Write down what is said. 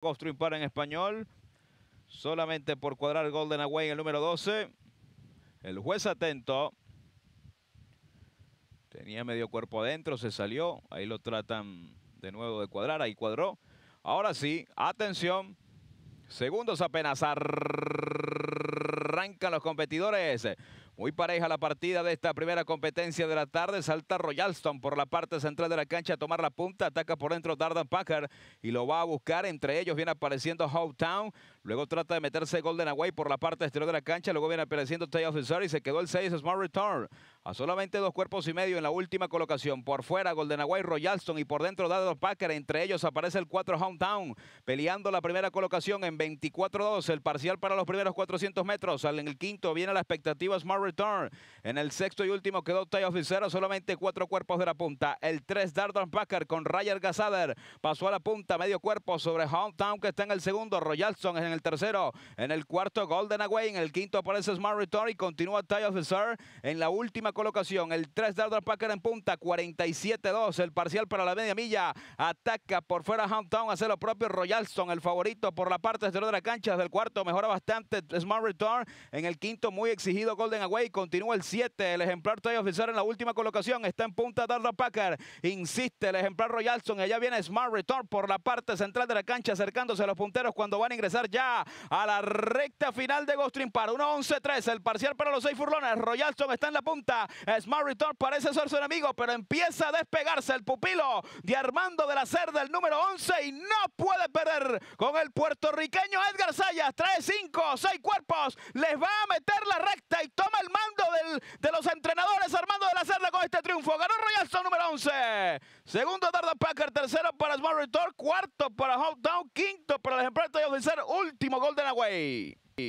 Construir para en español. Solamente por cuadrar Golden Away en el número 12. El juez atento. Tenía medio cuerpo adentro, se salió. Ahí lo tratan de nuevo de cuadrar. Ahí cuadró. Ahora sí, atención. Segundos apenas. Arrancan los competidores. Muy pareja la partida de esta primera competencia de la tarde. Salta Royalston por la parte central de la cancha a tomar la punta. Ataca por dentro Dardan Packard y lo va a buscar. Entre ellos viene apareciendo Town. Luego trata de meterse Golden Away por la parte exterior de la cancha. Luego viene apareciendo tay Officer y se quedó el 6 Smart Return. A solamente dos cuerpos y medio en la última colocación. Por fuera Golden Away, Royalston y por dentro Dado Packer. Entre ellos aparece el 4 Hometown peleando la primera colocación en 24-2. El parcial para los primeros 400 metros. En el quinto viene la expectativa Smart Return. En el sexto y último quedó Taylor Officer. Solamente cuatro cuerpos de la punta. El 3 Dardan Packer con Ryan Gazader pasó a la punta, medio cuerpo sobre Hometown que está en el segundo. Royalston en el tercero. En el cuarto, Golden Away. En el quinto aparece Smart Return y continúa Tie Officer en la última colocación. El 3 Darla Packer en punta, 47-2. El parcial para la media milla. Ataca por fuera Hometown, hace lo propio Royalson, el favorito por la parte exterior de la cancha. del cuarto mejora bastante Smart Return. En el quinto, muy exigido Golden Away. Continúa el 7. El ejemplar Tie Officer en la última colocación. Está en punta Darla Packer. Insiste el ejemplar Royalson, Allá viene Smart Return por la parte central de la cancha, acercándose a los punteros cuando van a ingresar ya a la recta final de Gostrimpar para 1-11-3. El parcial para los seis furlones. Royalston está en la punta. Smart Return parece ser su enemigo, pero empieza a despegarse el pupilo de Armando de la Cerda, el número 11, y no puede perder con el puertorriqueño Edgar Sayas. trae 5 6 cuerpos. Les va a meter la recta y toma el mando de los entrenadores Armando de la Cerda con este triunfo. Ganó Royalston número 11. Segundo Darda Packer, tercero para Smart Return, cuarto para Hometown, quinto para el ejemplar de este oficial, último Golden Away.